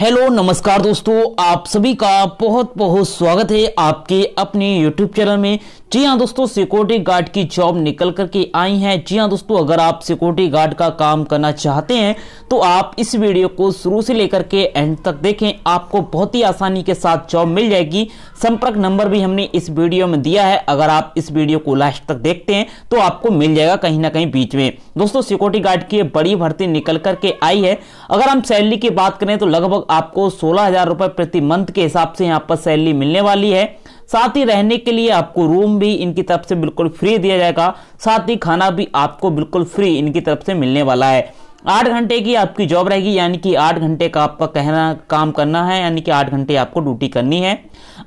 hello नमस्कार दोस्तों आप सभी का बहुत बहुत स्वागत है आपके अपने यूट्यूब चैनल में जी हाँ दोस्तों सिक्योरिटी गार्ड की जॉब निकल करके आई है जी हाँ दोस्तों अगर आप सिक्योरिटी गार्ड का काम करना चाहते हैं तो आप इस वीडियो को शुरू से लेकर के एंड तक देखें आपको बहुत ही आसानी के साथ जॉब मिल जाएगी संपर्क नंबर भी हमने इस वीडियो में दिया है अगर आप इस वीडियो को लास्ट तक देखते हैं तो आपको मिल जाएगा कहीं ना कहीं बीच में दोस्तों सिक्योरिटी गार्ड की बड़ी भर्ती निकल करके आई है अगर हम सैलरी की बात करें तो लगभग आपको सोलह हजार रुपए प्रति मंथ के हिसाब से यहाँ पर सैलरी मिलने वाली है साथ ही रहने के लिए आपको रूम भी इनकी तरफ से बिल्कुल फ्री दिया जाएगा साथ ही खाना भी आपको बिल्कुल फ्री इनकी तरफ से मिलने वाला है आठ घंटे की आपकी जॉब रहेगी यानी कि आठ घंटे का आपका कहना काम करना है यानी कि आठ घंटे आपको ड्यूटी करनी है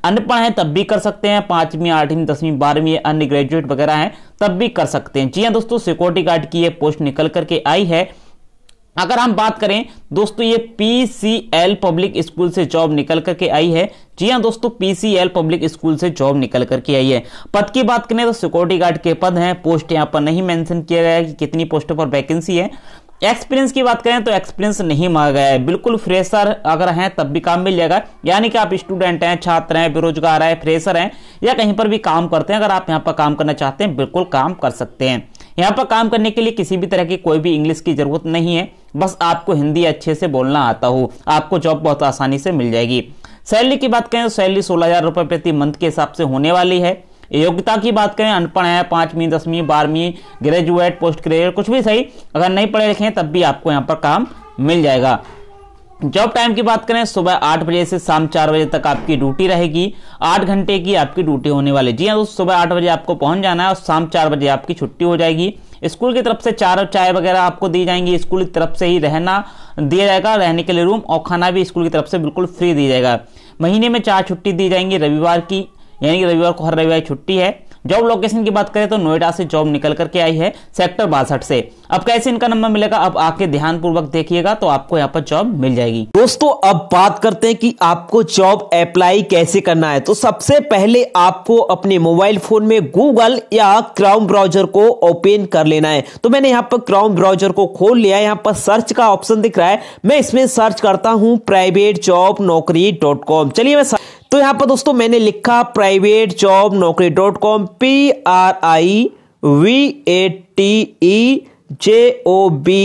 अनपढ़ है तब भी कर सकते हैं पांचवीं आठवीं दसवीं बारहवीं अन्य ग्रेजुएट वगैरह हैं तब भी कर सकते हैं जी हाँ दोस्तों सिक्योरिटी गार्ड की ये पोस्ट निकल करके आई है अगर हम बात करें दोस्तों ये पीसीएल पब्लिक स्कूल से जॉब निकल करके आई है जी हाँ दोस्तों पीसीएल पब्लिक स्कूल से जॉब निकल करके आई है पद की बात करें तो सिक्योरिटी गार्ड के पद हैं पोस्ट यहाँ पर नहीं मेंशन किया गया है कि कितनी पोस्टों पर वैकेंसी है एक्सपीरियंस की बात करें तो एक्सपीरियंस नहीं मांगा गया है बिल्कुल फ्रेशर अगर हैं तब भी काम मिल जाएगा यानी कि आप स्टूडेंट हैं छात्र हैं बेरोजगार हैं फ्रेशर हैं या कहीं पर भी काम करते हैं अगर आप यहाँ पर काम करना चाहते हैं बिल्कुल काम कर सकते हैं यहाँ पर काम करने के लिए किसी भी तरह की कोई भी इंग्लिश की ज़रूरत नहीं है बस आपको हिंदी अच्छे से बोलना आता हो आपको जॉब बहुत आसानी से मिल जाएगी सैलरी की बात करें तो सैलरी सोलह हज़ार रुपये प्रति मंथ के हिसाब से होने वाली है योग्यता की बात करें अनपढ़ है पाँचवीं दसवीं बारहवीं ग्रेजुएट पोस्ट ग्रेजुएट कुछ भी सही अगर नहीं पढ़े लिखे तब भी आपको यहाँ पर काम मिल जाएगा जॉब टाइम की बात करें सुबह आठ बजे से शाम चार बजे तक आपकी ड्यूटी रहेगी आठ घंटे की आपकी ड्यूटी होने वाली जी हाँ तो सुबह आठ बजे आपको पहुंच जाना है और शाम चार बजे आपकी छुट्टी हो जाएगी स्कूल की तरफ से चार चाय वगैरह आपको दी जाएंगी स्कूल की तरफ से ही रहना दिया जाएगा रहने के लिए रूम और खाना भी स्कूल की तरफ से बिल्कुल फ्री दिया जाएगा महीने में चार छुट्टी दी जाएंगी रविवार की यानी कि रविवार को हर रविवार छुट्टी है जॉब लोकेशन की बात करें तो नोएडा से जॉब निकल करके आई है सेक्टर बासठ से अब कैसे इनका नंबर मिलेगा अब आके ध्यान पूर्वक देखिएगा तो आपको यहाँ पर जॉब मिल जाएगी दोस्तों अब बात करते हैं कि आपको जॉब अप्लाई कैसे करना है तो सबसे पहले आपको अपने मोबाइल फोन में गूगल या क्राउन ब्राउजर को ओपन कर लेना है तो मैंने यहाँ पर क्राउन ब्राउजर को खोल लिया यहाँ पर सर्च का ऑप्शन दिख रहा है मैं इसमें सर्च करता हूँ प्राइवेट जॉब नौकरी डॉट कॉम चलिए मैं तो यहां पर दोस्तों मैंने लिखा प्राइवेट जॉब नौकरी dot com P R I V A T E J O B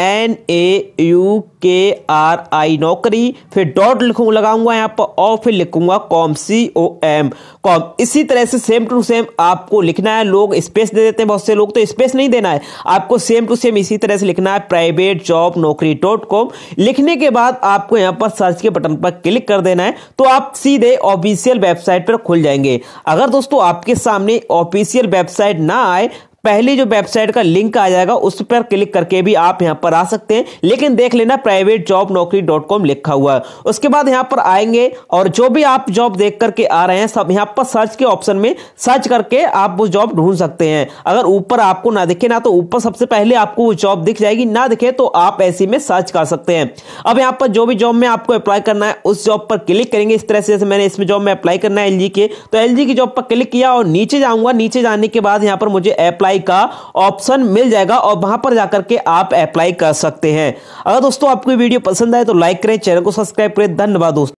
N A U K R I नौकरी फिर डॉट लिखूंगा लगाऊंगा यहाँ पर और फिर लिखूंगा com C O M com इसी तरह से सेम टू सेम आपको लिखना है लोग स्पेस दे देते हैं बहुत से लोग तो स्पेस नहीं देना है आपको सेम टू सेम इसी तरह से लिखना है प्राइवेट जॉब नौकरी डॉट कॉम लिखने के बाद आपको यहाँ पर सर्च के बटन पर क्लिक कर देना है तो आप सीधे ऑफिशियल वेबसाइट पर खुल जाएंगे अगर दोस्तों आपके सामने ऑफिशियल वेबसाइट ना आए पहली जो वेबसाइट का लिंक आ जाएगा उस पर क्लिक करके भी आप यहाँ पर आ सकते हैं लेकिन देख लेना प्राइवेट जॉब नौकरी डॉट कॉम लिखा हुआ है उसके बाद यहाँ पर आएंगे और जो भी आप जॉब देख करके आ रहे हैं सब यहां पर सर्च के ऑप्शन में सर्च करके आप वो जॉब ढूंढ सकते हैं अगर ऊपर आपको ना दिखे ना तो ऊपर सबसे पहले आपको वो जॉब दिख जाएगी ना दिखे तो आप ऐसी में सर्च कर सकते हैं अब यहाँ पर जो भी जॉब में आपको अप्लाई करना है उस जॉब पर क्लिक करेंगे इस तरह से जैसे मैंने इसमें जॉब में अप्लाई करना है एल के तो एल की जॉब पर क्लिक किया और नीचे जाऊंगा नीचे जाने के बाद यहाँ पर मुझे अप्लाई अप्लाई का ऑप्शन मिल जाएगा और वहां पर जाकर के आप अप्लाई कर सकते हैं अगर दोस्तों आपको वीडियो पसंद आए तो लाइक करें चैनल को सब्सक्राइब करें धन्यवाद दोस्तों